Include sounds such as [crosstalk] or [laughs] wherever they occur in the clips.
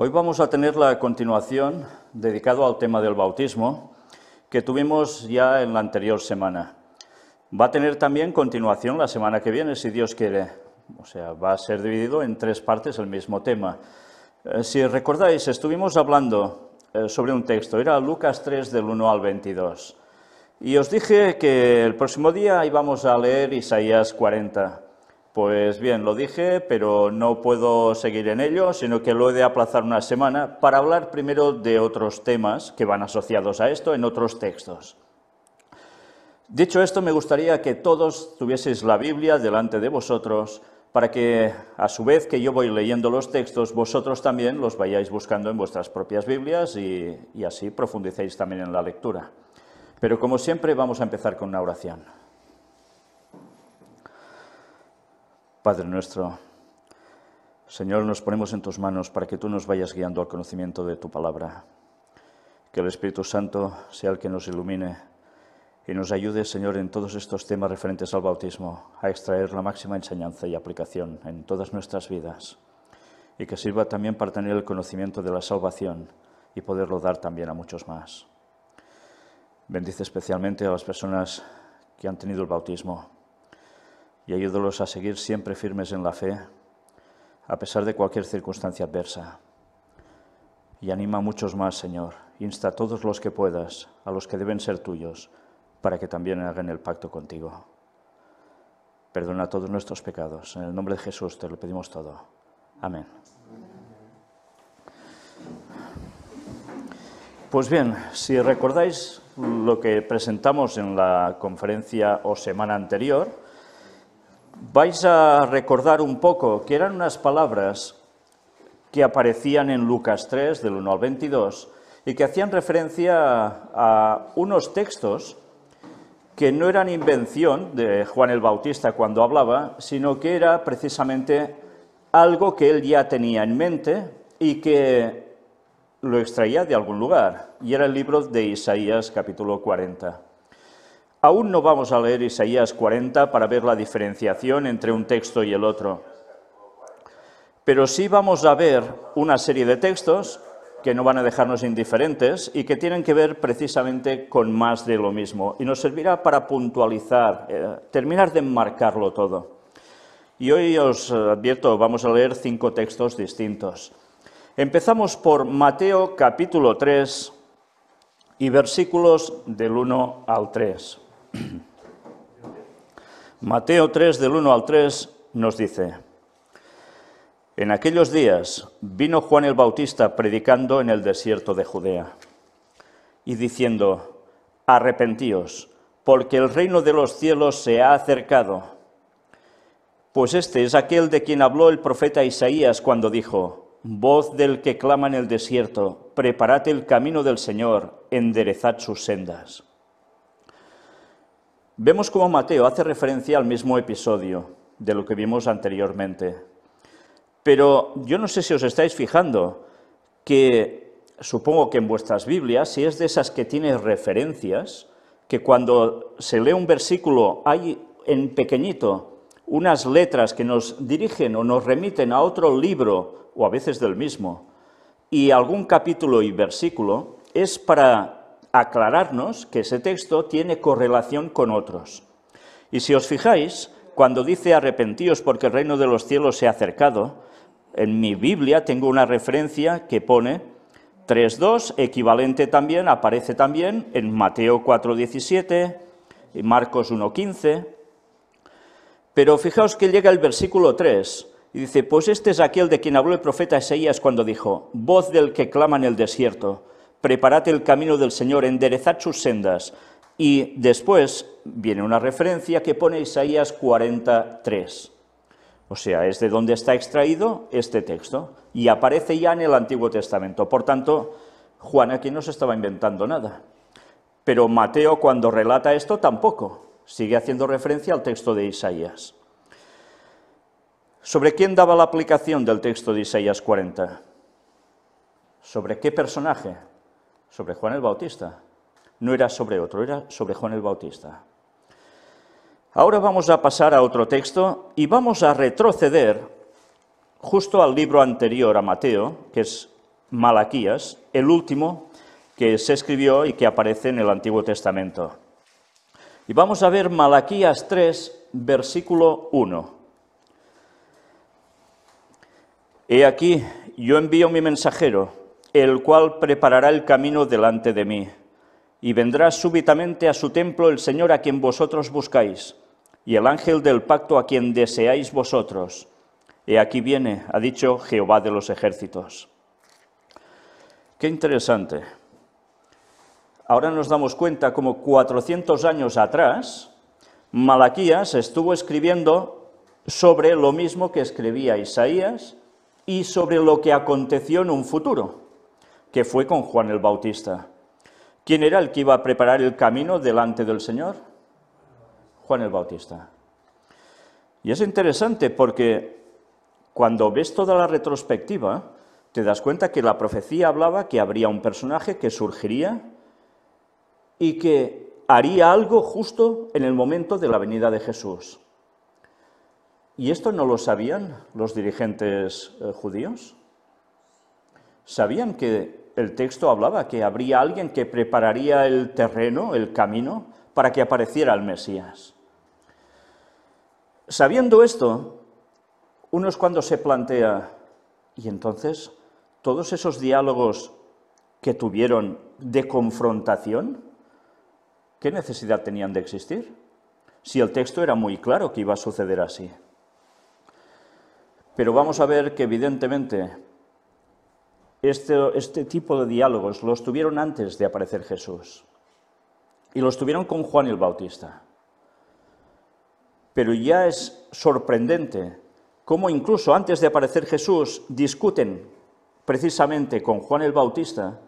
Hoy vamos a tener la continuación dedicado al tema del bautismo que tuvimos ya en la anterior semana. Va a tener también continuación la semana que viene, si Dios quiere. O sea, va a ser dividido en tres partes el mismo tema. Eh, si recordáis, estuvimos hablando eh, sobre un texto, era Lucas 3 del 1 al 22. Y os dije que el próximo día íbamos a leer Isaías 40. Pues bien, lo dije, pero no puedo seguir en ello, sino que lo he de aplazar una semana para hablar primero de otros temas que van asociados a esto en otros textos. Dicho esto, me gustaría que todos tuvieseis la Biblia delante de vosotros para que, a su vez que yo voy leyendo los textos, vosotros también los vayáis buscando en vuestras propias Biblias y, así profundicéis también en la lectura. Pero como siempre, vamos a empezar con una oración. Padre nuestro, Señor, nos ponemos en tus manos para que tú nos vayas guiando al conocimiento de tu palabra. Que el Espíritu Santo sea el que nos ilumine y nos ayude, Señor, en todos estos temas referentes al bautismo, a extraer la máxima enseñanza y aplicación en todas nuestras vidas. Y que sirva también para tener el conocimiento de la salvación y poderlo dar también a muchos más. Bendice especialmente a las personas que han tenido el bautismo y ayúdalos a seguir siempre firmes en la fe, a pesar de cualquier circunstancia adversa. Y anima a muchos más, Señor. Insta a todos los que puedas, a los que deben ser tuyos, para que también hagan el pacto contigo. Perdona todos nuestros pecados. En el nombre de Jesús te lo pedimos todo. Amén. Pues bien, si recordáis lo que presentamos en la conferencia o semana anterior, vais a recordar un poco que eran unas palabras que aparecían en Lucas 3, del 1 al 22, y que hacían referencia a unos textos que no eran invención de Juan el Bautista cuando hablaba, sino que era precisamente algo que él ya tenía en mente y que lo extraía de algún lugar, y era el libro de Isaías capítulo 40. Aún no vamos a leer Isaías 40 para ver la diferenciación entre un texto y el otro, pero sí vamos a ver una serie de textos que no van a dejarnos indiferentes y que tienen que ver precisamente con más de lo mismo y nos servirá para puntualizar, eh, terminar de enmarcarlo todo. Y hoy os advierto, vamos a leer cinco textos distintos. Empezamos por Mateo capítulo 3 y versículos del 1 al 3. Mateo 3 del 1 al 3 nos dice, en aquellos días vino Juan el Bautista predicando en el desierto de Judea y diciendo, arrepentíos, porque el reino de los cielos se ha acercado. Pues este es aquel de quien habló el profeta Isaías cuando dijo, Voz del que clama en el desierto, preparad el camino del Señor, enderezad sus sendas. Vemos cómo Mateo hace referencia al mismo episodio de lo que vimos anteriormente. Pero yo no sé si os estáis fijando que supongo que en vuestras Biblias, si es de esas que tiene referencias, que cuando se lee un versículo hay en pequeñito unas letras que nos dirigen o nos remiten a otro libro o a veces del mismo, y algún capítulo y versículo, es para aclararnos que ese texto tiene correlación con otros. Y si os fijáis, cuando dice arrepentíos porque el reino de los cielos se ha acercado, en mi Biblia tengo una referencia que pone 3.2, equivalente también, aparece también en Mateo 4.17, y Marcos 1.15. Pero fijaos que llega el versículo 3 y dice, pues este es aquel de quien habló el profeta Esaías cuando dijo, voz del que clama en el desierto, preparad el camino del Señor, enderezad sus sendas. Y después viene una referencia que pone Isaías 43. O sea, es de donde está extraído este texto y aparece ya en el Antiguo Testamento. Por tanto, Juan aquí no se estaba inventando nada. Pero Mateo cuando relata esto tampoco. Sigue haciendo referencia al texto de Isaías. ¿Sobre quién daba la aplicación del texto de Isaías 40? ¿Sobre qué personaje? sobre Juan el Bautista. No era sobre otro, era sobre Juan el Bautista. Ahora vamos a pasar a otro texto y vamos a retroceder justo al libro anterior a Mateo, que es Malaquías, el último que se escribió y que aparece en el Antiguo Testamento. Y vamos a ver Malaquías 3, versículo 1. He aquí, yo envío mi mensajero el cual preparará el camino delante de mí. Y vendrá súbitamente a su templo el Señor a quien vosotros buscáis, y el ángel del pacto a quien deseáis vosotros. He aquí viene, ha dicho Jehová de los ejércitos. Qué interesante. Ahora nos damos cuenta como 400 años atrás, Malaquías estuvo escribiendo sobre lo mismo que escribía Isaías y sobre lo que aconteció en un futuro que fue con Juan el Bautista. ¿Quién era el que iba a preparar el camino delante del Señor? Juan el Bautista. Y es interesante porque cuando ves toda la retrospectiva, te das cuenta que la profecía hablaba que habría un personaje que surgiría y que haría algo justo en el momento de la venida de Jesús. ¿Y esto no lo sabían los dirigentes eh, judíos? sabían que el texto hablaba que habría alguien que prepararía el terreno, el camino, para que apareciera el Mesías. Sabiendo esto, uno es cuando se plantea, y entonces todos esos diálogos que tuvieron de confrontación, ¿qué necesidad tenían de existir? Si el texto era muy claro que iba a suceder así. Pero vamos a ver que evidentemente este, este, tipo de diálogos los tuvieron antes de aparecer Jesús y los tuvieron con Juan el Bautista. Pero ya es sorprendente cómo incluso antes de aparecer Jesús discuten precisamente con Juan el Bautista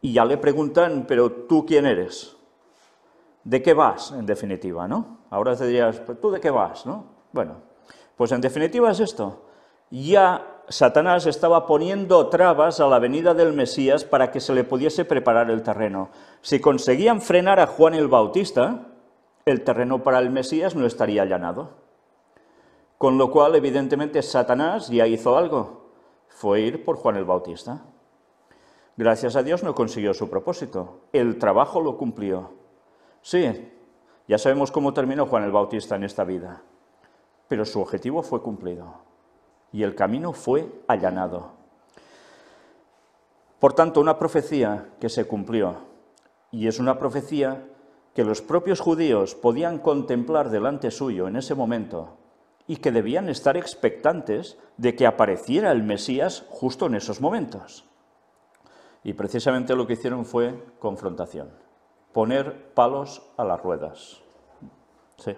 y ya le preguntan, pero tú quién eres? ¿De qué vas, en definitiva, no? Ahora te dirías, pues ¿tú de qué vas, no? Bueno, pues en definitiva es esto. Ya Satanás estaba poniendo trabas a la venida del Mesías para que se le pudiese preparar el terreno. Si conseguían frenar a Juan el Bautista, el terreno para el Mesías no estaría allanado. Con lo cual, evidentemente, Satanás ya hizo algo. Fue ir por Juan el Bautista. Gracias a Dios no consiguió su propósito. El trabajo lo cumplió. Sí, ya sabemos cómo terminó Juan el Bautista en esta vida, pero su objetivo fue cumplido y el camino fue allanado. Por tanto, una profecía que se cumplió, y es una profecía que los propios judíos podían contemplar delante suyo en ese momento y que debían estar expectantes de que apareciera el Mesías justo en esos momentos. Y precisamente lo que hicieron fue confrontación, poner palos a las ruedas. Sí.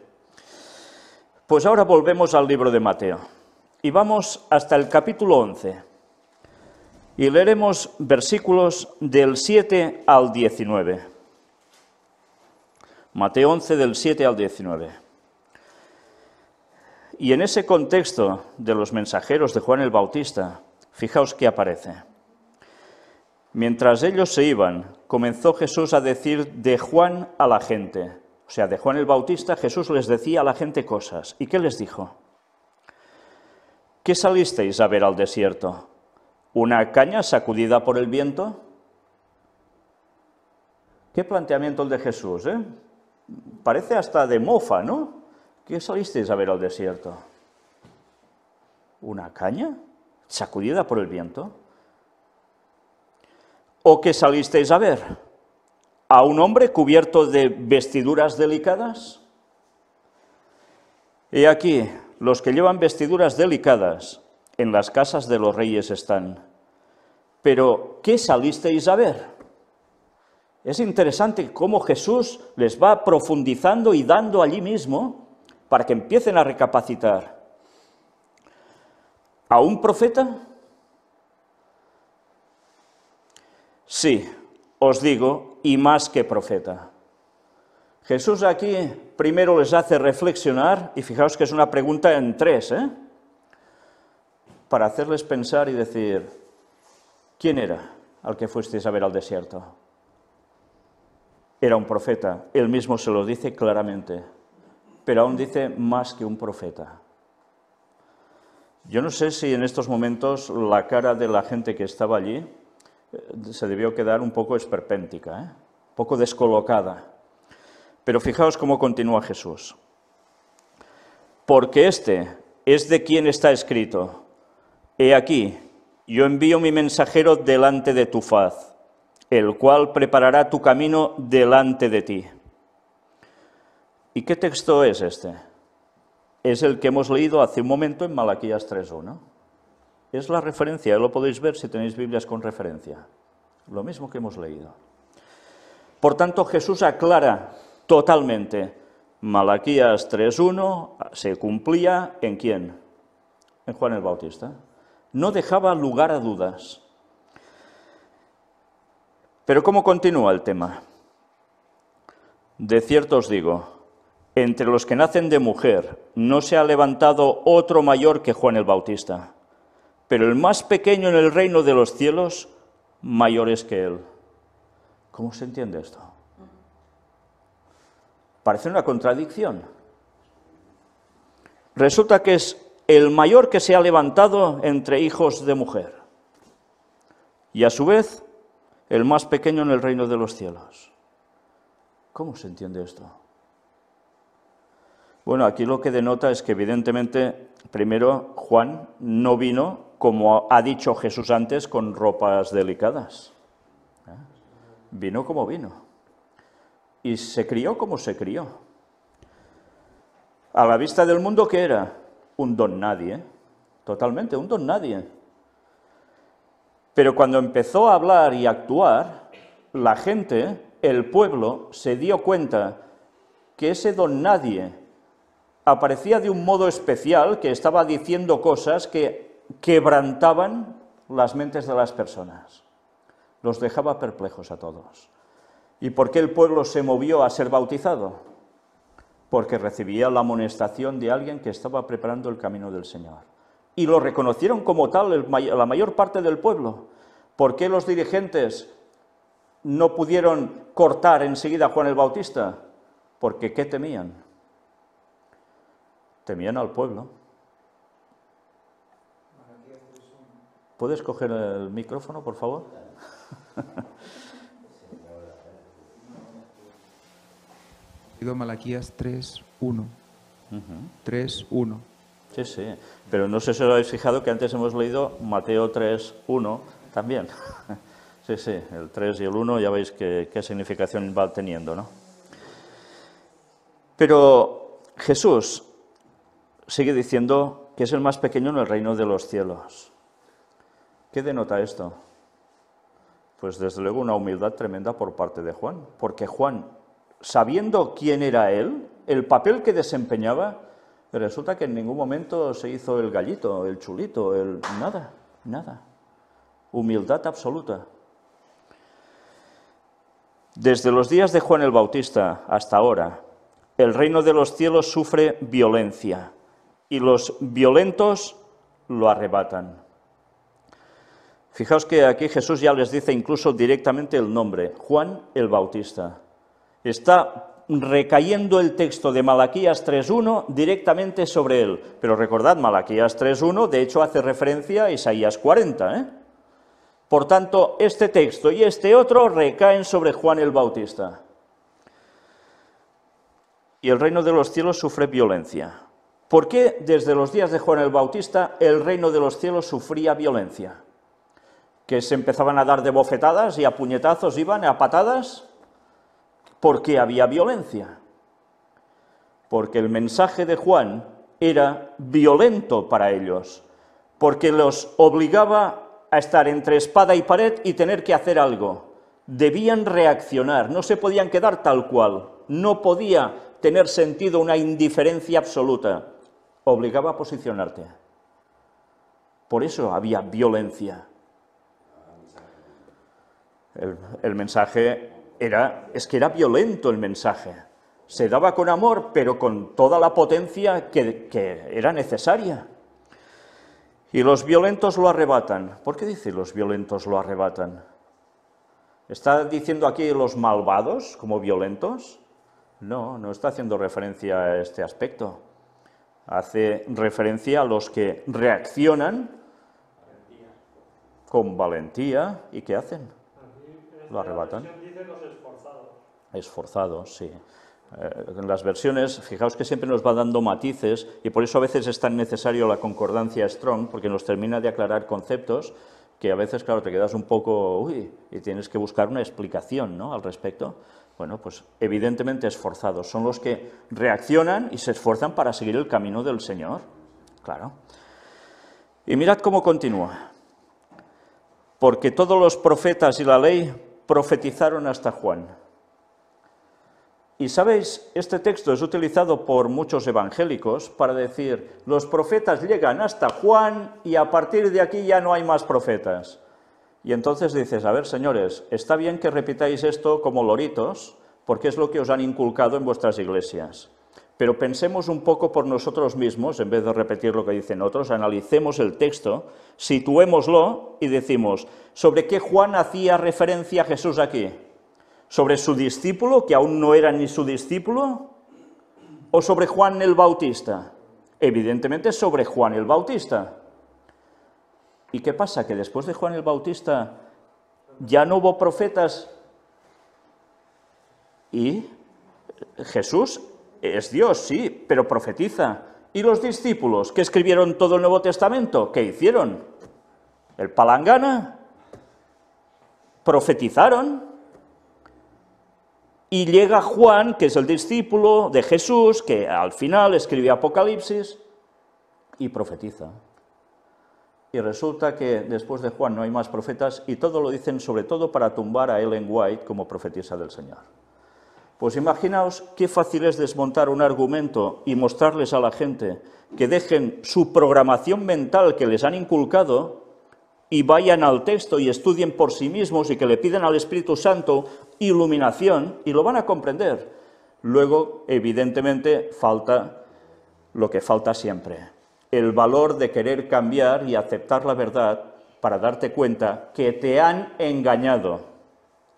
Pues ahora volvemos al libro de Mateo y vamos hasta el capítulo 11. Y leeremos versículos del 7 al 19. Mateo 11 del 7 al 19. Y en ese contexto de los mensajeros de Juan el Bautista, fijaos qué aparece. Mientras ellos se iban, comenzó Jesús a decir de Juan a la gente. O sea, de Juan el Bautista Jesús les decía a la gente cosas. ¿Y qué les dijo? ¿Qué salisteis a ver al desierto? ¿Una caña sacudida por el viento? Qué planteamiento el de Jesús, ¿eh? Parece hasta de mofa, ¿no? ¿Qué salisteis a ver al desierto? ¿Una caña sacudida por el viento? ¿O qué salisteis a ver? ¿A un hombre cubierto de vestiduras delicadas? Y aquí, los que llevan vestiduras delicadas en las casas de los reyes están. Pero, ¿qué salisteis a ver? Es interesante cómo Jesús les va profundizando y dando allí mismo para que empiecen a recapacitar. ¿A un profeta? Sí, os digo, y más que profeta. Jesús aquí primero les hace reflexionar y fijaos que es una pregunta en tres, ¿eh? para hacerles pensar y decir, ¿quién era al que fuisteis a ver al desierto? Era un profeta, él mismo se lo dice claramente, pero aún dice más que un profeta. Yo no sé si en estos momentos la cara de la gente que estaba allí eh, se debió quedar un poco esperpéntica, ¿eh? un poco descolocada. Pero fijaos cómo continúa Jesús. Porque este es de quien está escrito. He aquí, yo envío mi mensajero delante de tu faz, el cual preparará tu camino delante de ti. ¿Y qué texto es este? Es el que hemos leído hace un momento en Malaquías 3.1. Es la referencia, lo podéis ver si tenéis Biblias con referencia. Lo mismo que hemos leído. Por tanto, Jesús aclara totalmente. Malaquías 3.1 se cumplía en quién? En Juan el Bautista. No dejaba lugar a dudas. Pero ¿cómo continúa el tema? De cierto os digo, entre los que nacen de mujer no se ha levantado otro mayor que Juan el Bautista, pero el más pequeño en el reino de los cielos mayor es que él. ¿Cómo se entiende esto? Parece una contradicción. Resulta que es el mayor que se ha levantado entre hijos de mujer y a su vez el más pequeño en el reino de los cielos. ¿Cómo se entiende esto? Bueno, aquí lo que denota es que evidentemente, primero, Juan no vino, como ha dicho Jesús antes, con ropas delicadas. ¿Eh? Vino como vino y se crió como se crió. A la vista del mundo, que era? Un don nadie, totalmente, un don nadie. Pero cuando empezó a hablar y actuar, la gente, el pueblo, se dio cuenta que ese don nadie aparecía de un modo especial, que estaba diciendo cosas que quebrantaban las mentes de las personas. Los dejaba perplejos a todos. ¿Y por qué el pueblo se movió a ser bautizado? Porque recibía la amonestación de alguien que estaba preparando el camino del Señor. Y lo reconocieron como tal la mayor parte del pueblo. ¿Por qué los dirigentes no pudieron cortar enseguida a Juan el Bautista? Porque ¿qué temían? Temían al pueblo. ¿Puedes coger el micrófono, por favor? [laughs] Malaquías 3.1. 1. 3, 3.1. Sí, sí. Pero no sé si os habéis fijado que antes hemos leído Mateo 3.1 también. [laughs] sí, sí, el 3 y el 1 ya veis qué, qué significación va teniendo, ¿no? Pero Jesús sigue diciendo que es el más pequeño en el reino de los cielos. ¿Qué denota esto? Pues desde luego una humildad tremenda por parte de Juan, porque Juan sabiendo quién era él, el papel que desempeñaba, resulta que en ningún momento se hizo el gallito, el chulito, el nada, nada. Humildad absoluta. Desde los días de Juan el Bautista hasta ahora, el reino de los cielos sufre violencia y los violentos lo arrebatan. Fijaos que aquí Jesús ya les dice incluso directamente el nombre, Juan el Bautista. Está recayendo el texto de Malaquías 3.1 directamente sobre él. Pero recordad, Malaquías 3.1 de hecho hace referencia a Isaías 40. ¿eh? Por tanto, este texto y este otro recaen sobre Juan el Bautista. Y el reino de los cielos sufre violencia. ¿Por qué desde los días de Juan el Bautista el reino de los cielos sufría violencia? Que se empezaban a dar de bofetadas y a puñetazos iban, a patadas. ¿Por qué había violencia? Porque el mensaje de Juan era violento para ellos, porque los obligaba a estar entre espada y pared y tener que hacer algo. Debían reaccionar, no se podían quedar tal cual, no podía tener sentido una indiferencia absoluta, obligaba a posicionarte. Por eso había violencia. El, el mensaje es que era violento el mensaje. Se daba con amor, pero con toda la potencia que, que era necesaria. Y los violentos lo arrebatan. ¿Por qué dice los violentos lo arrebatan? ¿Está diciendo aquí los malvados como violentos? No, no está haciendo referencia a este aspecto. Hace referencia a los que reaccionan con valentía y ¿qué hacen? Lo arrebatan. Esforzado, sí. Eh, en las versiones, fijaos que siempre nos va dando matices y por eso a veces es tan necesario la concordancia strong, porque nos termina de aclarar conceptos que a veces, claro, te quedas un poco, uy, y tienes que buscar una explicación ¿no? al respecto. Bueno, pues evidentemente esforzados, son los que reaccionan y se esfuerzan para seguir el camino del Señor, claro. Y mirad cómo continúa, porque todos los profetas y la ley profetizaron hasta Juan. Y sabéis, este texto es utilizado por muchos evangélicos para decir, los profetas llegan hasta Juan y a partir de aquí ya no hay más profetas. Y entonces dices, a ver señores, está bien que repitáis esto como loritos, porque es lo que os han inculcado en vuestras iglesias. Pero pensemos un poco por nosotros mismos, en vez de repetir lo que dicen otros, analicemos el texto, situémoslo y decimos, ¿sobre qué Juan hacía referencia a Jesús aquí? ¿Sobre su discípulo, que aún no era ni su discípulo? ¿O sobre Juan el Bautista? Evidentemente sobre Juan el Bautista. ¿Y qué pasa? Que después de Juan el Bautista ya no hubo profetas y Jesús es Dios, sí, pero profetiza. ¿Y los discípulos que escribieron todo el Nuevo Testamento? ¿Qué hicieron? ¿El palangana? ¿Profetizaron? Y llega Juan, que es el discípulo de Jesús, que al final escribe Apocalipsis y profetiza. Y resulta que después de Juan no hay más profetas y todo lo dicen sobre todo para tumbar a Ellen White como profetisa del Señor. Pues imaginaos qué fácil es desmontar un argumento y mostrarles a la gente que dejen su programación mental que les han inculcado y vayan al texto y estudien por sí mismos y que le pidan al Espíritu Santo iluminación y lo van a comprender. Luego, evidentemente, falta lo que falta siempre, el valor de querer cambiar y aceptar la verdad para darte cuenta que te han engañado,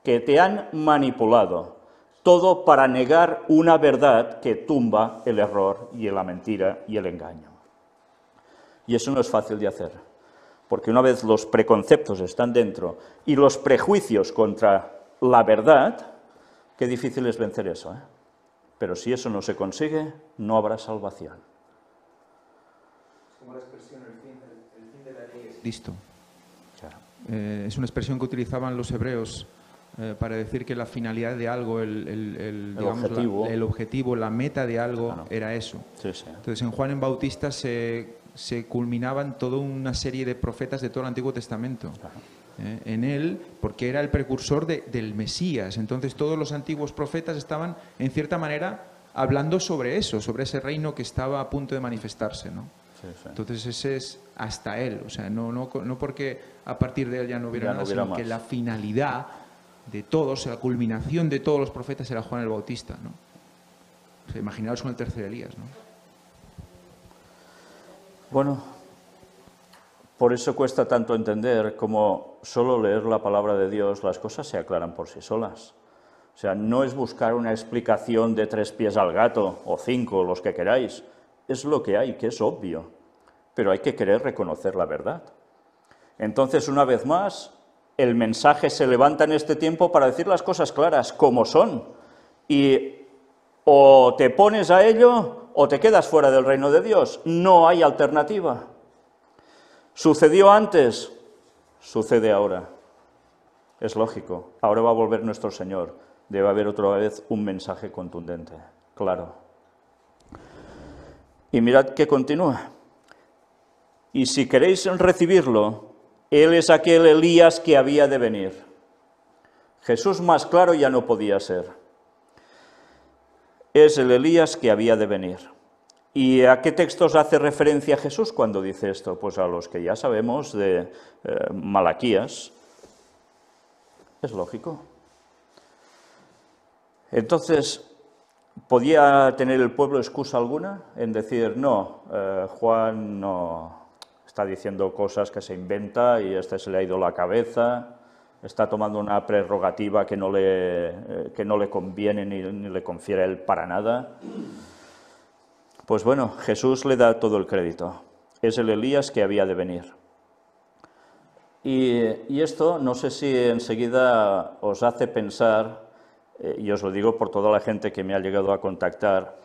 que te han manipulado, todo para negar una verdad que tumba el error y la mentira y el engaño. Y eso no es fácil de hacer porque una vez los preconceptos están dentro y los prejuicios contra la verdad, qué difícil es vencer eso. ¿eh? Pero si eso no se consigue, no habrá salvación. Como la expresión, el fin, de la ley es eh, es una expresión que utilizaban los hebreos eh, para decir que la finalidad de algo, el, objetivo. La, el objetivo. La, meta de algo era eso. Entonces en Juan en Bautista se se culminaban toda una serie de profetas de todo el Antiguo Testamento. ¿eh? en él, porque era el precursor del Mesías. Entonces todos los antiguos profetas estaban, en cierta manera, hablando sobre eso, sobre ese reino que estaba a punto de manifestarse. ¿no? Entonces ese es hasta él, o sea, no, no, porque a partir de él ya no hubiera nada, sino que la finalidad de todos, la culminación de todos los profetas era Juan el Bautista. ¿no? imaginaos con el tercer Elías. ¿no? Bueno, por eso cuesta tanto entender como solo leer la palabra de Dios las cosas se aclaran por sí solas. O sea, no es buscar una explicación de tres pies al gato o cinco, los que queráis. Es lo que hay, que es obvio. Pero hay que querer reconocer la verdad. Entonces, una vez más, el mensaje se levanta en este tiempo para decir las cosas claras, como son. Y o te pones a ello o te quedas fuera del reino de Dios. No hay alternativa. Sucedió antes, sucede ahora. Es lógico. Ahora va a volver nuestro Señor. Debe haber otra vez un mensaje contundente. Claro. Y mirad que continúa. Y si queréis recibirlo, Él es aquel Elías que había de venir. Jesús más claro ya no podía ser es el Elías que había de venir. ¿Y a qué textos hace referencia Jesús cuando dice esto? Pues a los que ya sabemos de eh, Malaquías. Es lógico. Entonces, ¿podía tener el pueblo excusa alguna en decir, no, eh, Juan no está diciendo cosas que se inventa y a este se le ha ido la cabeza? está tomando una prerrogativa que no le, eh, que no le conviene ni, le confiere a él para nada. Pues bueno, Jesús le da todo el crédito. Es el Elías que había de venir. Y, esto no sé si enseguida os hace pensar, eh, y os lo digo por toda la gente que me ha llegado a contactar,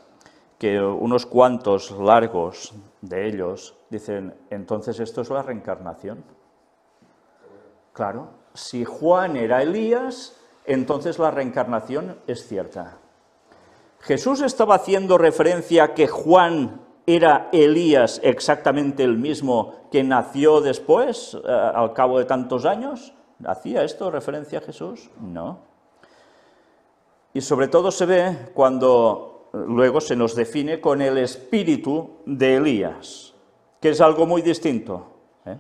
que unos cuantos largos de ellos dicen, entonces esto es la reencarnación. Claro, si Juan era Elías, entonces la reencarnación es cierta. Jesús estaba haciendo referencia a que Juan era Elías exactamente el mismo que nació después, eh, al cabo de tantos años. ¿Hacía esto referencia a Jesús? No. Y sobre todo se ve cuando eh, luego se nos define con el espíritu de Elías, que es algo muy distinto. ¿eh?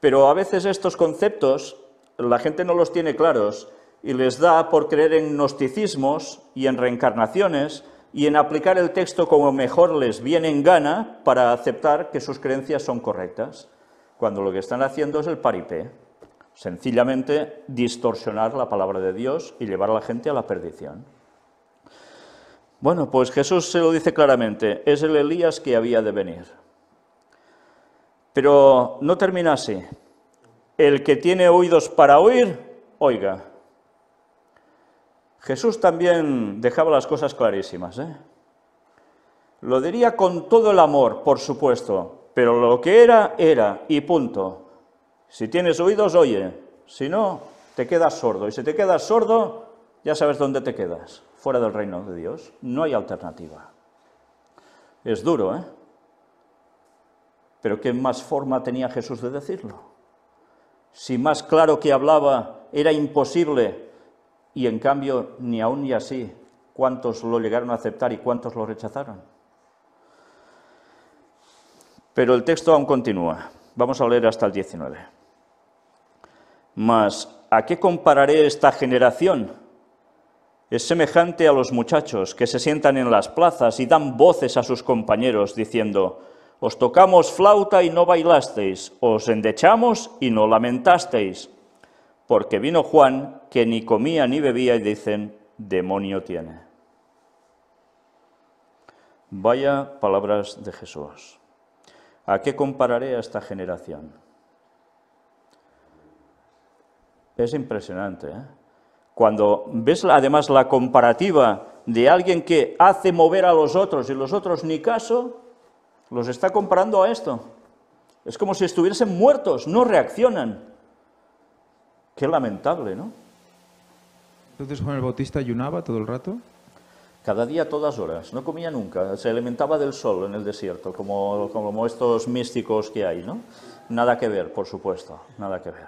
Pero a veces estos conceptos la gente no los tiene claros y les da por creer en gnosticismos y en reencarnaciones y en aplicar el texto como mejor les viene en gana para aceptar que sus creencias son correctas, cuando lo que están haciendo es el paripé, sencillamente distorsionar la palabra de Dios y llevar a la gente a la perdición. Bueno, pues Jesús se lo dice claramente, es el Elías que había de venir. Pero no termina así, el que tiene oídos para oír, oiga. Jesús también dejaba las cosas clarísimas. ¿eh? Lo diría con todo el amor, por supuesto, pero lo que era, era, y punto. Si tienes oídos, oye. Si no, te quedas sordo. Y si te quedas sordo, ya sabes dónde te quedas, fuera del reino de Dios. No hay alternativa. Es duro, ¿eh? Pero ¿qué más forma tenía Jesús de decirlo? Si más claro que hablaba era imposible, y en cambio ni aún ni así, ¿cuántos lo llegaron a aceptar y cuántos lo rechazaron? Pero el texto aún continúa. Vamos a leer hasta el 19. Mas, ¿a qué compararé esta generación? Es semejante a los muchachos que se sientan en las plazas y dan voces a sus compañeros diciendo, os tocamos flauta y no bailasteis, os endechamos y no lamentasteis. Porque vino Juan, que ni comía ni bebía, y dicen, demonio tiene. Vaya palabras de Jesús. ¿A qué compararé a esta generación? Es impresionante. ¿eh? Cuando ves además la comparativa de alguien que hace mover a los otros y los otros ni caso, los está comparando a esto. Es como si estuviesen muertos, no reaccionan. Qué lamentable, ¿no? Entonces Juan el Bautista ayunaba todo el rato. Cada día, todas horas. No comía nunca. Se alimentaba del sol en el desierto, como, como estos místicos que hay, ¿no? Nada que ver, por supuesto, nada que ver.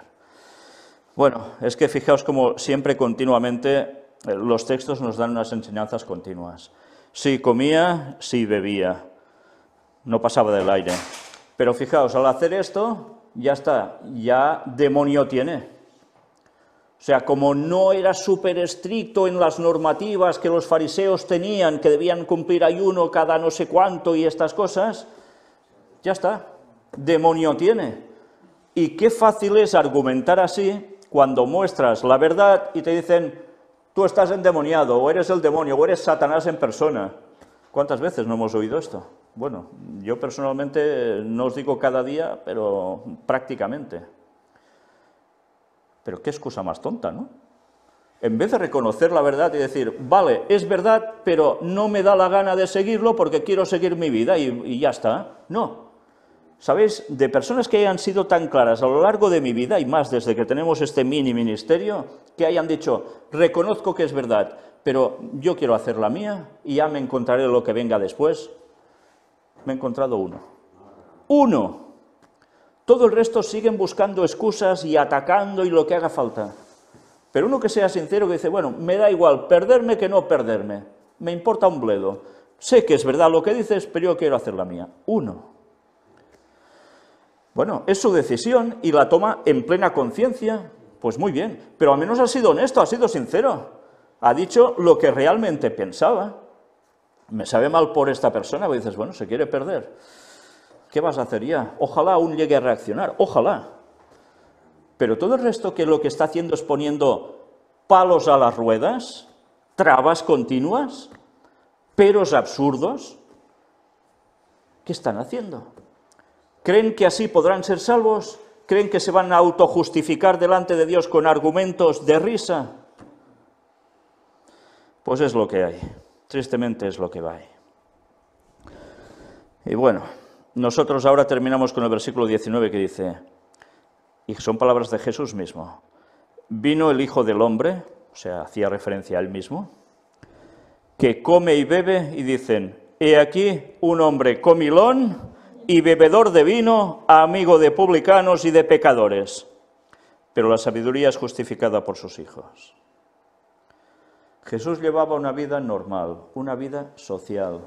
Bueno, es que fijaos como siempre continuamente eh, los textos nos dan unas enseñanzas continuas. Si comía, si bebía no pasaba del aire. Pero fijaos, al hacer esto, ya está, ya demonio tiene. O sea, como no era súper estricto en las normativas que los fariseos tenían, que debían cumplir ayuno cada no sé cuánto y estas cosas, ya está, demonio tiene. Y qué fácil es argumentar así cuando muestras la verdad y te dicen, tú estás endemoniado, o eres el demonio, o eres Satanás en persona. ¿Cuántas veces no hemos oído esto? Bueno, yo personalmente eh, no os digo cada día, pero prácticamente. Pero qué excusa más tonta, ¿no? En vez de reconocer la verdad y decir, vale, es verdad, pero no me da la gana de seguirlo porque quiero seguir mi vida y, ya está. No. ¿Sabéis? De personas que hayan sido tan claras a lo largo de mi vida, y más desde que tenemos este mini ministerio, que hayan dicho, reconozco que es verdad, pero yo quiero hacer la mía y ya me encontraré lo que venga después me he encontrado uno. Uno. Todo el resto siguen buscando excusas y atacando y lo que haga falta. Pero uno que sea sincero, que dice, bueno, me da igual perderme que no perderme. Me importa un bledo. Sé que es verdad lo que dices, pero yo quiero hacer la mía. Uno. Bueno, es su decisión y la toma en plena conciencia. Pues muy bien, pero al menos ha sido honesto, ha sido sincero. Ha dicho lo que realmente pensaba me sabe mal por esta persona, me dices, bueno, se quiere perder. ¿Qué vas a hacer ya? Ojalá aún llegue a reaccionar, ojalá. Pero todo el resto que lo que está haciendo es poniendo palos a las ruedas, trabas continuas, peros absurdos, ¿qué están haciendo? ¿Creen que así podrán ser salvos? ¿Creen que se van a autojustificar delante de Dios con argumentos de risa? Pues es lo que hay. Tristemente es lo que va. Y bueno, nosotros ahora terminamos con el versículo 19 que dice, y son palabras de Jesús mismo, vino el Hijo del Hombre, o sea, hacía referencia a él mismo, que come y bebe y dicen, he aquí un hombre comilón y bebedor de vino, amigo de publicanos y de pecadores, pero la sabiduría es justificada por sus hijos. Jesús llevaba una vida normal, una vida social.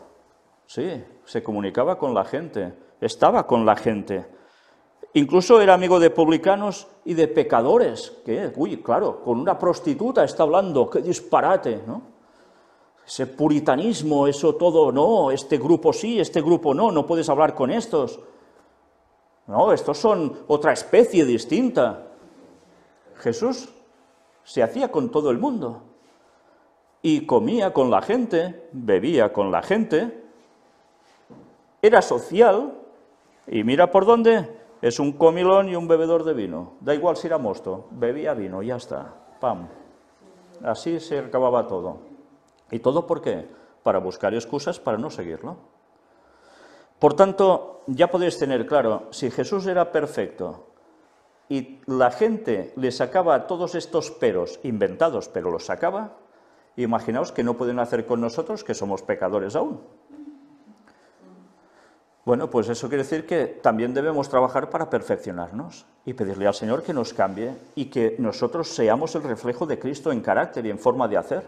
Sí, se comunicaba con la gente, estaba con la gente. Incluso era amigo de publicanos y de pecadores, que, uy, claro, con una prostituta está hablando, qué disparate, ¿no? Ese puritanismo, eso todo, no, este grupo sí, este grupo no, no puedes hablar con estos. No, estos son otra especie distinta. Jesús se hacía con todo el mundo y comía con la gente, bebía con la gente, era social y mira por dónde, es un comilón y un bebedor de vino. Da igual si era mosto, bebía vino, ya está, pam. Así se acababa todo. ¿Y todo por qué? Para buscar excusas para no seguirlo. Por tanto, ya podéis tener claro, si Jesús era perfecto y la gente le sacaba todos estos peros inventados, pero los sacaba, Imaginaos que no pueden hacer con nosotros que somos pecadores aún. Bueno, pues eso quiere decir que también debemos trabajar para perfeccionarnos y pedirle al Señor que nos cambie y que nosotros seamos el reflejo de Cristo en carácter y en forma de hacer.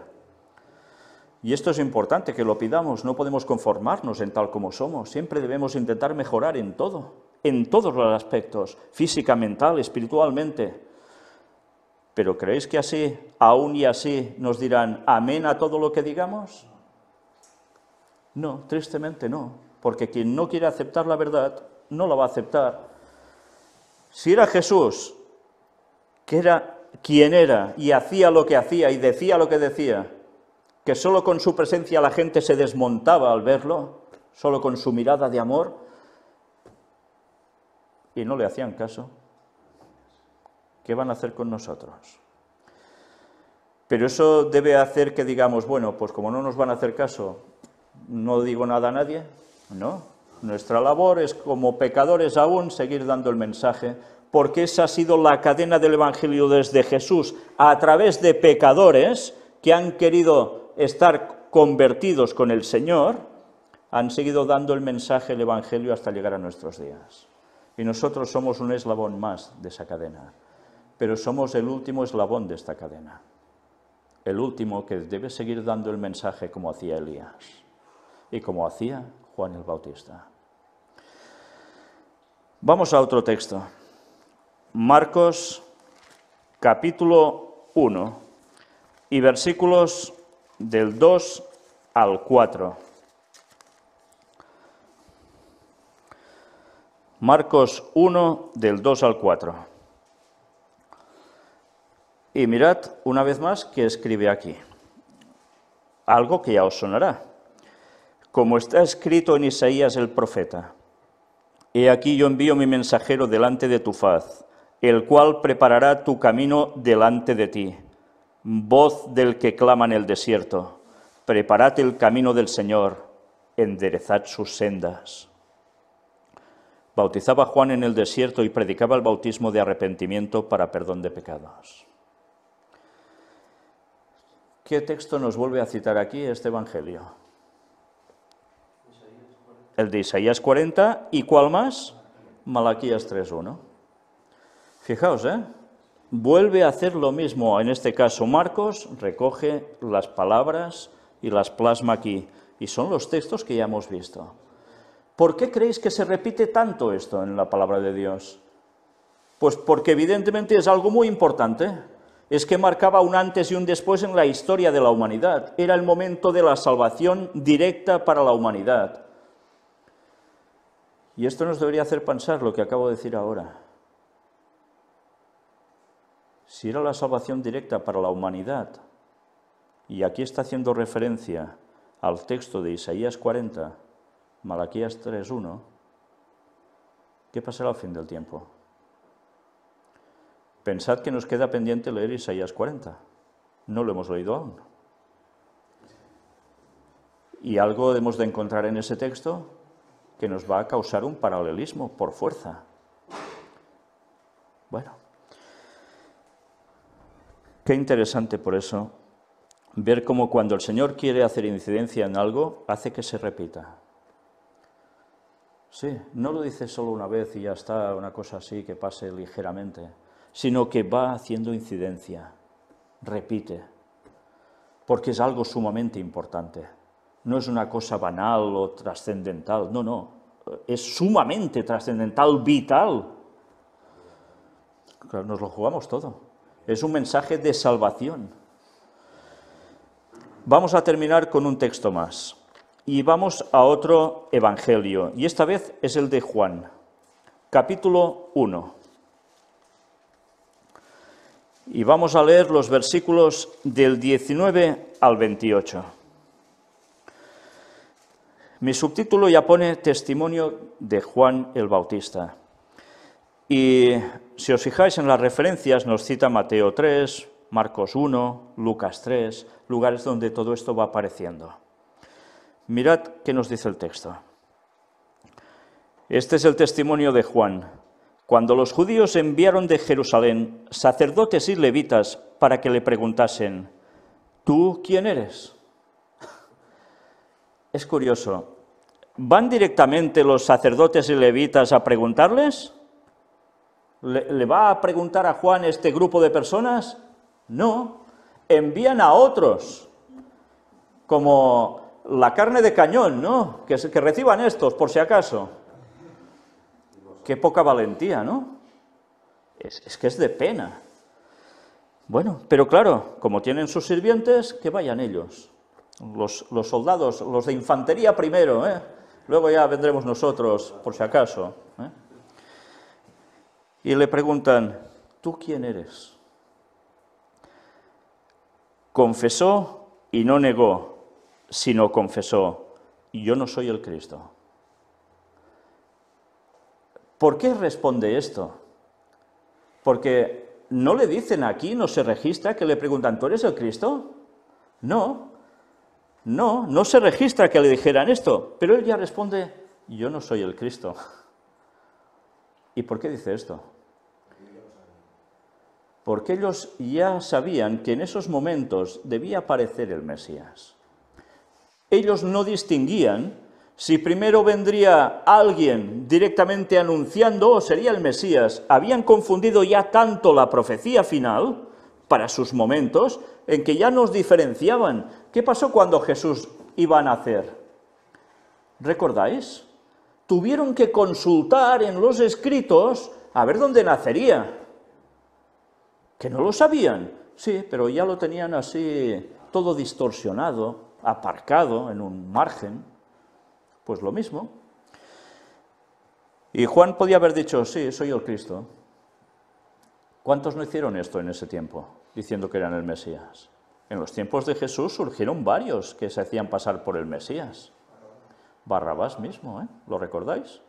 Y esto es importante, que lo pidamos, no podemos conformarnos en tal como somos, siempre debemos intentar mejorar en todo, en todos los aspectos, física, mental, espiritualmente, pero ¿creéis que así, aún y así, nos dirán amén a todo lo que digamos? No, tristemente no, porque quien no quiere aceptar la verdad, no la va a aceptar. Si era Jesús, que era quien era y hacía lo que hacía y decía lo que decía, que solo con su presencia la gente se desmontaba al verlo, solo con su mirada de amor, y no le hacían caso. ¿Qué van a hacer con nosotros? Pero eso debe hacer que digamos, bueno, pues como no nos van a hacer caso, no digo nada a nadie. No, nuestra labor es como pecadores aún seguir dando el mensaje, porque esa ha sido la cadena del Evangelio desde Jesús, a través de pecadores que han querido estar convertidos con el Señor, han seguido dando el mensaje, el Evangelio, hasta llegar a nuestros días. Y nosotros somos un eslabón más de esa cadena pero somos el último eslabón de esta cadena, el último que debe seguir dando el mensaje como hacía Elías y como hacía Juan el Bautista. Vamos a otro texto. Marcos capítulo 1 y versículos del 2 al 4. Marcos 1 del 2 al 4. Y mirad una vez más que escribe aquí. Algo que ya os sonará. Como está escrito en Isaías el profeta. He aquí yo envío mi mensajero delante de tu faz, el cual preparará tu camino delante de ti. Voz del que clama en el desierto. Preparad el camino del Señor, enderezad sus sendas. Bautizaba Juan en el desierto y predicaba el bautismo de arrepentimiento para perdón de pecados. ¿Qué texto nos vuelve a citar aquí este Evangelio? El de Isaías 40 y cuál más? Malaquías 3.1. Fijaos, ¿eh? Vuelve a hacer lo mismo. En este caso, Marcos recoge las palabras y las plasma aquí. Y son los textos que ya hemos visto. ¿Por qué creéis que se repite tanto esto en la palabra de Dios? Pues porque evidentemente es algo muy importante es que marcaba un antes y un después en la historia de la humanidad. Era el momento de la salvación directa para la humanidad. Y esto nos debería hacer pensar lo que acabo de decir ahora. Si era la salvación directa para la humanidad, y aquí está haciendo referencia al texto de Isaías 40, Malaquías 3.1, ¿qué pasará al fin del tiempo? Pensad que nos queda pendiente leer Isaías 40. No lo hemos leído aún. Y algo hemos de encontrar en ese texto que nos va a causar un paralelismo por fuerza. Bueno, qué interesante por eso ver cómo cuando el Señor quiere hacer incidencia en algo, hace que se repita. Sí, no lo dice solo una vez y ya está, una cosa así que pase ligeramente sino que va haciendo incidencia, repite, porque es algo sumamente importante. No es una cosa banal o trascendental, no, no, es sumamente trascendental, vital. Nos lo jugamos todo. Es un mensaje de salvación. Vamos a terminar con un texto más. Y vamos a otro evangelio. Y esta vez es el de Juan, capítulo 1 y vamos a leer los versículos del 19 al 28. Mi subtítulo ya pone Testimonio de Juan el Bautista. Y si os fijáis en las referencias, nos cita Mateo 3, Marcos 1, Lucas 3, lugares donde todo esto va apareciendo. Mirad qué nos dice el texto. Este es el testimonio de Juan. Cuando los judíos enviaron de Jerusalén sacerdotes y levitas para que le preguntasen, ¿tú quién eres? [laughs] Es curioso. ¿Van directamente los sacerdotes y levitas a preguntarles? ¿Le, va a preguntar a Juan este grupo de personas? No, envían a otros, como la carne de cañón, ¿no? que reciban estos, por si acaso. Qué poca valentía, ¿no? Es, que es de pena. Bueno, pero claro, como tienen sus sirvientes, que vayan ellos. Los, soldados, los de infantería primero, ¿eh? luego ya vendremos nosotros, por si acaso. ¿eh? Y le preguntan, ¿tú quién eres? Confesó y no negó, sino confesó, yo no soy el Cristo. ¿Por qué responde esto? Porque no le dicen aquí, no se registra, que le preguntan, ¿tú eres el Cristo? No, no, no se registra que le dijeran esto, pero él ya responde, yo no soy el Cristo. ¿Y por qué dice esto? Porque ellos ya sabían que en esos momentos debía aparecer el Mesías. Ellos no distinguían si primero vendría alguien directamente anunciando, oh, sería el Mesías, habían confundido ya tanto la profecía final, para sus momentos, en que ya nos diferenciaban. ¿Qué pasó cuando Jesús iba a nacer? ¿Recordáis? Tuvieron que consultar en los escritos a ver dónde nacería. Que no lo sabían. Sí, pero ya lo tenían así, todo distorsionado, aparcado en un margen. Pues lo mismo. Y Juan podía haber dicho, sí, soy el Cristo. ¿Cuántos no hicieron esto en ese tiempo, diciendo que eran el Mesías? En los tiempos de Jesús surgieron varios que se hacían pasar por el Mesías. Barrabás mismo, ¿eh? ¿Lo recordáis?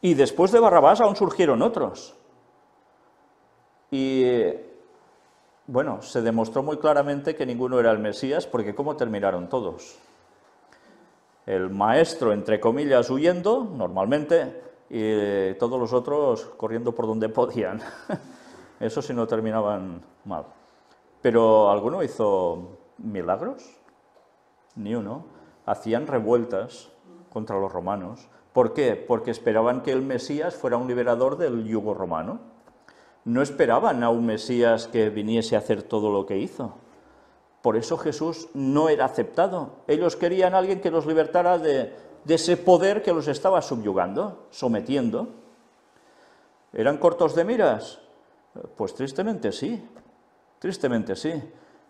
Y después de Barrabás aún surgieron otros. Y bueno, se demostró muy claramente que ninguno era el Mesías, porque ¿cómo terminaron todos? el maestro, entre comillas, huyendo, normalmente, y eh, todos los otros corriendo por donde podían. [laughs] Eso si no terminaban mal. Pero alguno hizo milagros, ni uno. Hacían revueltas contra los romanos. ¿Por qué? Porque esperaban que el Mesías fuera un liberador del yugo romano. No esperaban a un Mesías que viniese a hacer todo lo que hizo. Por eso Jesús no era aceptado. Ellos querían alguien que los libertara de, de ese poder que los estaba subyugando, sometiendo. ¿Eran cortos de miras? Pues tristemente sí, tristemente sí.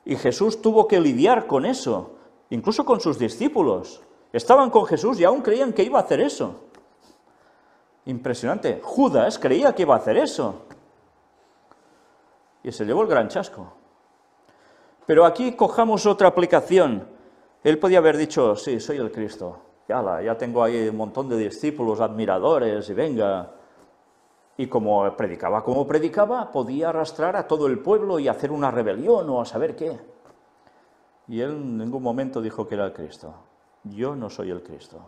Y Jesús tuvo que lidiar con eso, incluso con sus discípulos. Estaban con Jesús y aún creían que iba a hacer eso. Impresionante. Judas creía que iba a hacer eso. Y se llevó el gran chasco. Pero aquí cojamos otra aplicación. Él podía haber dicho, sí, soy el Cristo. ya tengo ahí un montón de discípulos, admiradores, y venga. Y como predicaba como predicaba, podía arrastrar a todo el pueblo y hacer una rebelión o a saber qué. Y él en ningún momento dijo que era el Cristo. Yo no soy el Cristo.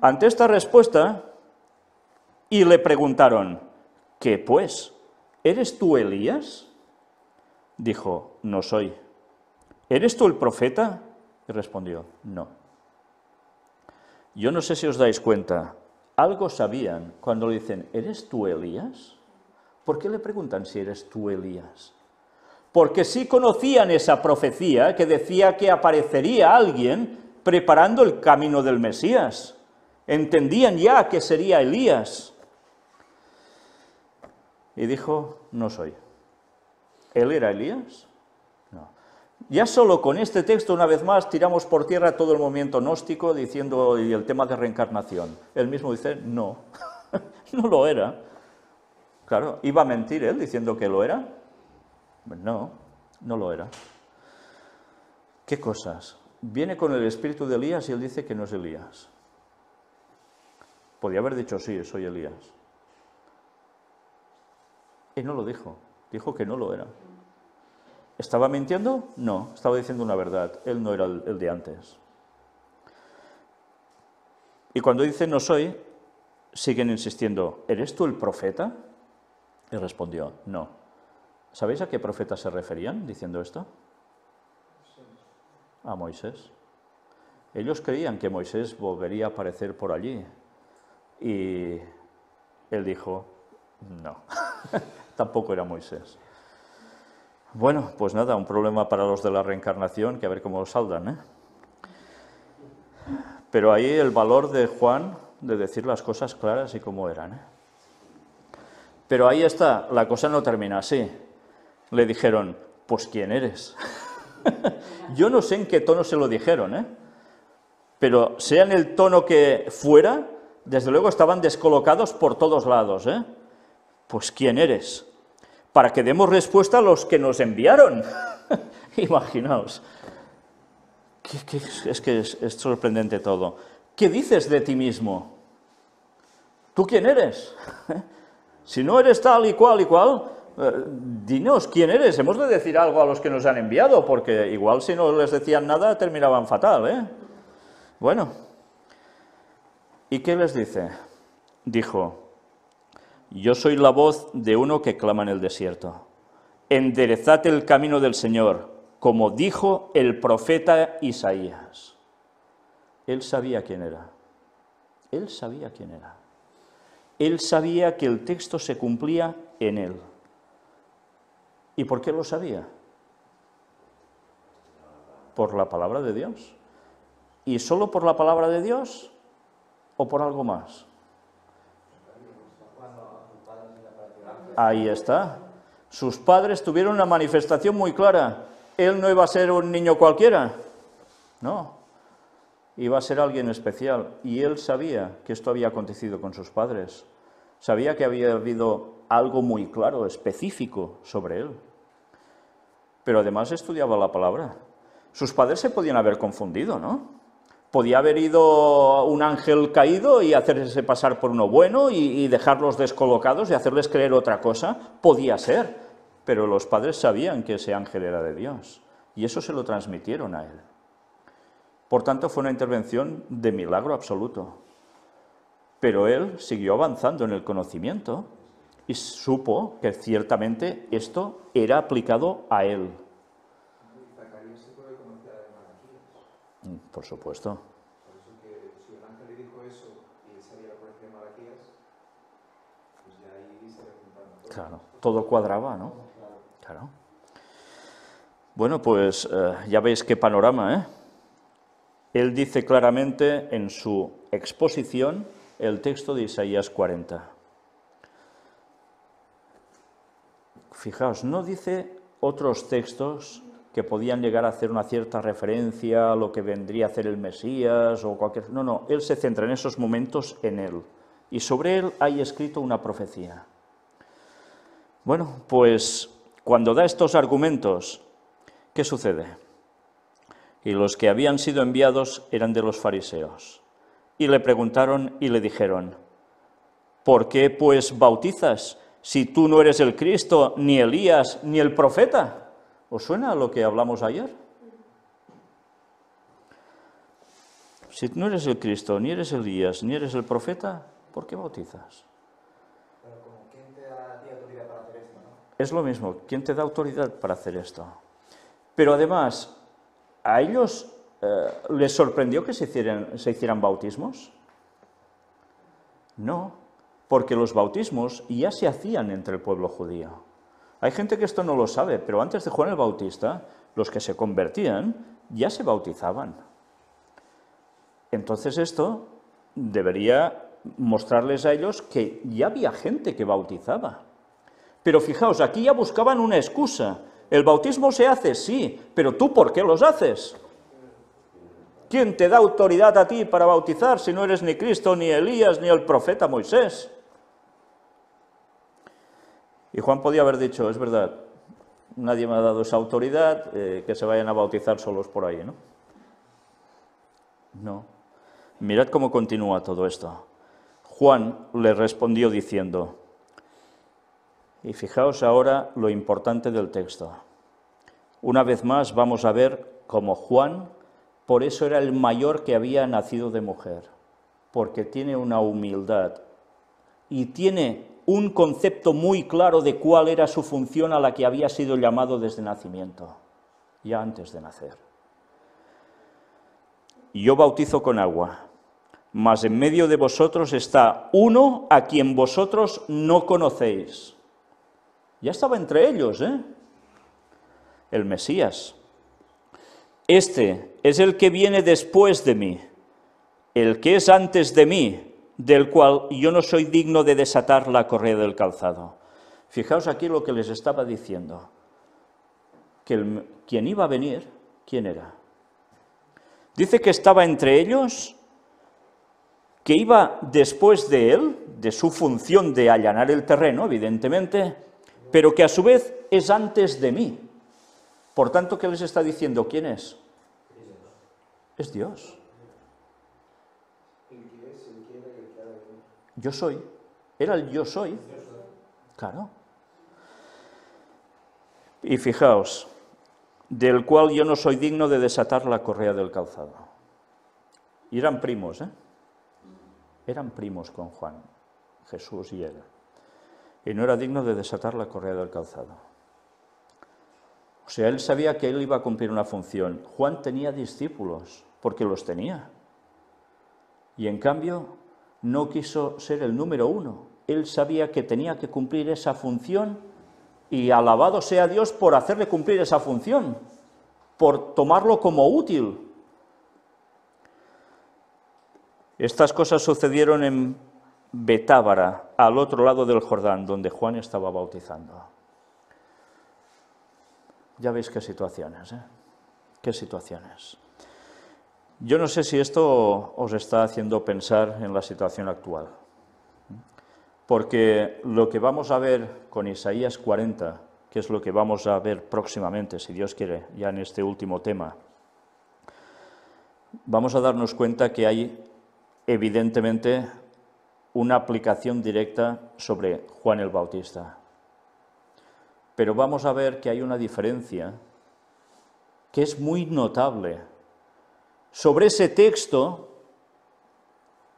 Ante esta respuesta, y le preguntaron, ¿qué pues? ¿Eres tú Elías? Dijo, no soy. ¿Eres tú el profeta? Y respondió, no. Yo no sé si os dais cuenta, algo sabían cuando le dicen, ¿eres tú Elías? ¿Por qué le preguntan si eres tú Elías? Porque sí conocían esa profecía que decía que aparecería alguien preparando el camino del Mesías. Entendían ya que sería Elías. Y dijo, no soy. ¿Él era Elías? Ya solo con este texto, una vez más, tiramos por tierra todo el movimiento gnóstico diciendo y el tema de reencarnación. Él mismo dice, no, [laughs] no lo era. Claro, ¿iba a mentir él diciendo que lo era? Pues no, no lo era. ¿Qué cosas? Viene con el espíritu de Elías y él dice que no es Elías. Podía haber dicho, sí, soy Elías. Y no lo dijo, dijo que no lo era. ¿Estaba mintiendo? No, estaba diciendo una verdad. Él no era el, de antes. Y cuando dice no soy, siguen insistiendo, ¿eres tú el profeta? Y respondió, no. ¿Sabéis a qué profeta se referían diciendo esto? A Moisés. Ellos creían que Moisés volvería a aparecer por allí. Y él dijo, no, [laughs] tampoco era Moisés. Bueno, pues nada, un problema para los de la reencarnación, que a ver cómo lo saldan. ¿eh? Pero ahí el valor de Juan de decir las cosas claras y como eran. ¿eh? Pero ahí está, la cosa no termina así. Le dijeron, pues ¿quién eres? [laughs] Yo no sé en qué tono se lo dijeron, ¿eh? pero sea en el tono que fuera, desde luego estaban descolocados por todos lados. ¿eh? Pues ¿quién eres? para que demos respuesta a los que nos enviaron. [laughs] Imaginaos. es que es, sorprendente todo. ¿Qué dices de ti mismo? ¿Tú quién eres? [laughs] si no eres tal y cual y cual, eh, dinos quién eres. Hemos de decir algo a los que nos han enviado, porque igual si no les decían nada terminaban fatal. ¿eh? Bueno, ¿y qué les dice? Dijo, yo soy la voz de uno que clama en el desierto. Enderezad el camino del Señor, como dijo el profeta Isaías. Él sabía quién era. Él sabía quién era. Él sabía que el texto se cumplía en él. ¿Y por qué lo sabía? Por la palabra de Dios. ¿Y solo por la palabra de Dios o por algo más? Ahí está. Sus padres tuvieron una manifestación muy clara. Él no iba a ser un niño cualquiera. No. Iba a ser alguien especial. Y él sabía que esto había acontecido con sus padres. Sabía que había habido algo muy claro, específico sobre él. Pero además estudiaba la palabra. Sus padres se podían haber confundido, ¿no? Podía haber ido un ángel caído y hacerse pasar por uno bueno y, dejarlos descolocados y hacerles creer otra cosa. Podía ser, pero los padres sabían que ese ángel era de Dios y eso se lo transmitieron a él. Por tanto, fue una intervención de milagro absoluto. Pero él siguió avanzando en el conocimiento y supo que ciertamente esto era aplicado a él. Por supuesto. Claro, todo cuadraba, ¿no? Claro. Bueno, pues eh, ya veis qué panorama, ¿eh? Él dice claramente en su exposición el texto de Isaías 40. Fijaos, no dice otros textos que podían llegar a hacer una cierta referencia a lo que vendría a hacer el Mesías o cualquier... No, no, él se centra en esos momentos en él. Y sobre él hay escrito una profecía. Bueno, pues cuando da estos argumentos, ¿qué sucede? Y los que habían sido enviados eran de los fariseos. Y le preguntaron y le dijeron, ¿por qué pues bautizas si tú no eres el Cristo, ni Elías, ni el profeta? ¿Os suena lo que hablamos ayer? Si no eres el Cristo, ni eres Elías, ni eres el profeta, ¿por qué bautizas? Es lo mismo, ¿quién te da autoridad para hacer esto? Pero además, ¿a ellos eh, les sorprendió que se hicieran bautismos? No, porque los bautismos ya se hacían entre el pueblo judío. Hay gente que esto no lo sabe, pero antes de Juan el Bautista, los que se convertían ya se bautizaban. Entonces esto debería mostrarles a ellos que ya había gente que bautizaba. Pero fijaos, aquí ya buscaban una excusa. El bautismo se hace, sí, pero tú ¿por qué los haces? ¿Quién te da autoridad a ti para bautizar si no eres ni Cristo, ni Elías, ni el profeta Moisés? Y Juan podía haber dicho, es verdad, nadie me ha dado esa autoridad, eh, que se vayan a bautizar solos por ahí, ¿no? No. Mirad cómo continúa todo esto. Juan le respondió diciendo, y fijaos ahora lo importante del texto. Una vez más vamos a ver cómo Juan, por eso era el mayor que había nacido de mujer, porque tiene una humildad y tiene un concepto muy claro de cuál era su función a la que había sido llamado desde nacimiento, ya antes de nacer. Yo bautizo con agua, mas en medio de vosotros está uno a quien vosotros no conocéis. Ya estaba entre ellos, ¿eh? El Mesías. Este es el que viene después de mí, el que es antes de mí, del cual yo no soy digno de desatar la correa del calzado. Fijaos aquí lo que les estaba diciendo, que quien iba a venir, ¿quién era? Dice que estaba entre ellos, que iba después de él, de su función de allanar el terreno, evidentemente, pero que a su vez es antes de mí. Por tanto, ¿qué les está diciendo? ¿Quién es? Es Dios. yo soy, era el yo soy. Claro. Y fijaos, del cual yo no soy digno de desatar la correa del calzado. Y eran primos, ¿eh? Eran primos con Juan, Jesús y él. Y no era digno de desatar la correa del calzado. O sea, él sabía que él iba a cumplir una función. Juan tenía discípulos, porque los tenía. Y en cambio, no quiso ser el número uno. Él sabía que tenía que cumplir esa función y alabado sea Dios por hacerle cumplir esa función, por tomarlo como útil. Estas cosas sucedieron en Betábara, al otro lado del Jordán, donde Juan estaba bautizando. Ya veis qué situaciones, ¿eh? Qué situaciones. Yo no sé si esto os está haciendo pensar en la situación actual, porque lo que vamos a ver con Isaías 40, que es lo que vamos a ver próximamente, si Dios quiere, ya en este último tema, vamos a darnos cuenta que hay evidentemente una aplicación directa sobre Juan el Bautista. Pero vamos a ver que hay una diferencia que es muy notable sobre ese texto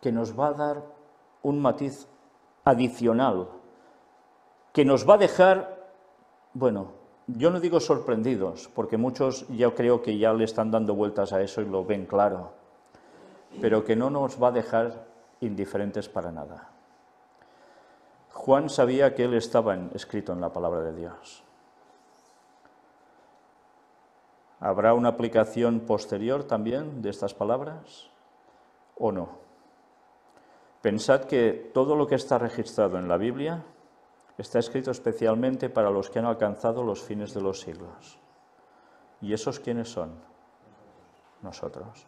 que nos va a dar un matiz adicional, que nos va a dejar, bueno, yo no digo sorprendidos, porque muchos ya creo que ya le están dando vueltas a eso y lo ven claro, pero que no nos va a dejar indiferentes para nada. Juan sabía que él estaba escrito en la palabra de Dios. ¿Habrá una aplicación posterior también de estas palabras o no? Pensad que todo lo que está registrado en la Biblia está escrito especialmente para los que han alcanzado los fines de los siglos. ¿Y esos quiénes son? Nosotros.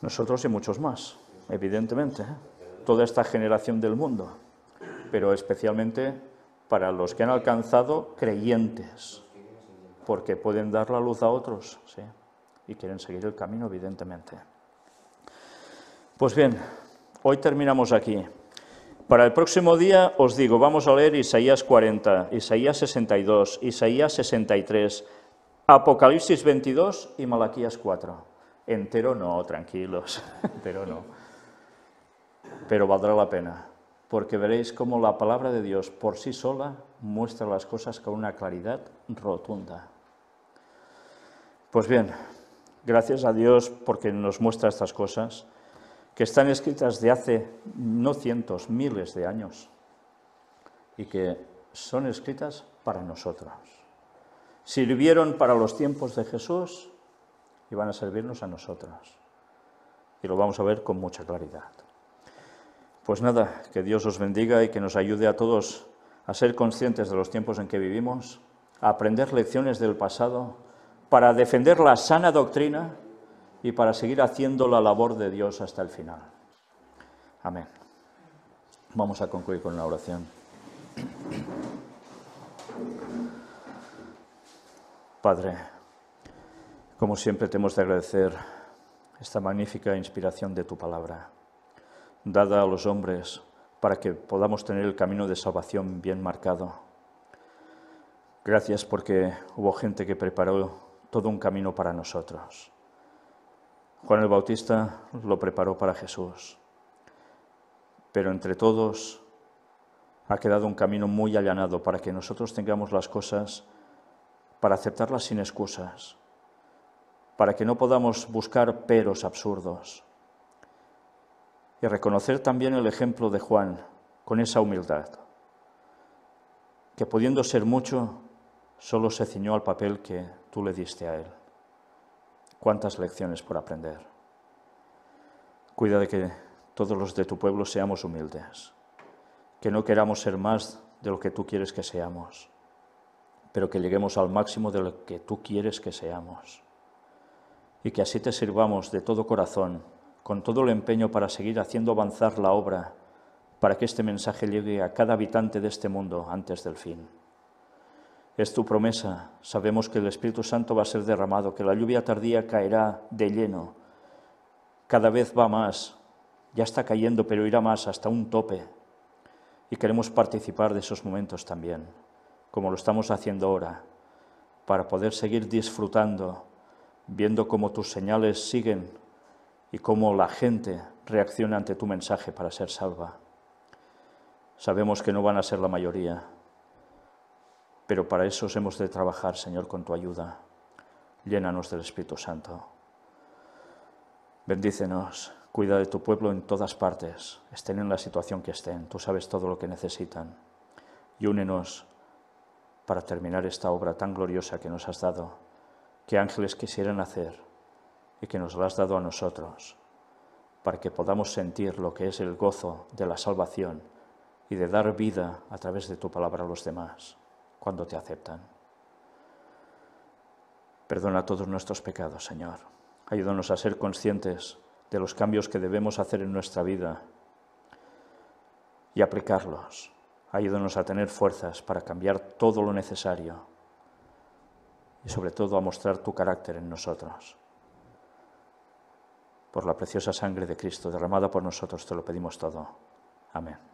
Nosotros y muchos más, evidentemente. ¿eh? Toda esta generación del mundo, pero especialmente para los que han alcanzado creyentes, porque pueden dar la luz a otros, y quieren seguir el camino, evidentemente. Pues bien, hoy terminamos aquí. Para el próximo día os digo, vamos a leer Isaías 40, Isaías 62, Isaías 63, Apocalipsis 22 y Malaquías 4. Entero no, tranquilos, [laughs] entero no. Pero valdrá la pena, porque veréis cómo la palabra de Dios por sí sola muestra las cosas con una claridad rotunda. Pues bien, gracias a Dios porque nos muestra estas cosas que están escritas de hace no cientos, miles de años y que son escritas para nosotros. Sirvieron para los tiempos de Jesús y van a servirnos a nosotros. Y lo vamos a ver con mucha claridad. Pues nada, que Dios os bendiga y que nos ayude a todos a ser conscientes de los tiempos en que vivimos, a aprender lecciones del pasado, para defender la sana doctrina y para seguir haciendo la labor de Dios hasta el final. Amén. Vamos a concluir con la oración. Padre, como siempre te hemos de agradecer esta magnífica inspiración de tu palabra, dada a los hombres para que podamos tener el camino de salvación bien marcado. Gracias porque hubo gente que preparó todo un camino para nosotros. Juan el Bautista lo preparó para Jesús, pero entre todos ha quedado un camino muy allanado para que nosotros tengamos las cosas, para aceptarlas sin excusas, para que no podamos buscar peros absurdos. Y reconocer también el ejemplo de Juan con esa humildad, que pudiendo ser mucho, solo se ciñó al papel que tú le diste a él. Cuántas lecciones por aprender. Cuida de que todos los de tu pueblo seamos humildes, que no queramos ser más de lo que tú quieres que seamos, pero que lleguemos al máximo de lo que tú quieres que seamos, y que así te sirvamos de todo corazón, con todo el empeño para seguir haciendo avanzar la obra, para que este mensaje llegue a cada habitante de este mundo antes del fin. Es tu promesa. Sabemos que el Espíritu Santo va a ser derramado, que la lluvia tardía caerá de lleno. Cada vez va más. Ya está cayendo, pero irá más hasta un tope. Y queremos participar de esos momentos también, como lo estamos haciendo ahora, para poder seguir disfrutando, viendo cómo tus señales siguen y cómo la gente reacciona ante tu mensaje para ser salva. Sabemos que no van a ser la mayoría, pero para eso hemos de trabajar, Señor, con tu ayuda. Llénanos del Espíritu Santo. Bendícenos, cuida de tu pueblo en todas partes, estén en la situación que estén, tú sabes todo lo que necesitan. Y únenos para terminar esta obra tan gloriosa que nos has dado, que ángeles quisieran hacer y que nos la has dado a nosotros, para que podamos sentir lo que es el gozo de la salvación y de dar vida a través de tu palabra a los demás cuando te aceptan. Perdona todos nuestros pecados, Señor. Ayúdanos a ser conscientes de los cambios que debemos hacer en nuestra vida y aplicarlos. Ayúdanos a tener fuerzas para cambiar todo lo necesario y sobre todo a mostrar tu carácter en nosotros. Por la preciosa sangre de Cristo derramada por nosotros te lo pedimos todo. Amén.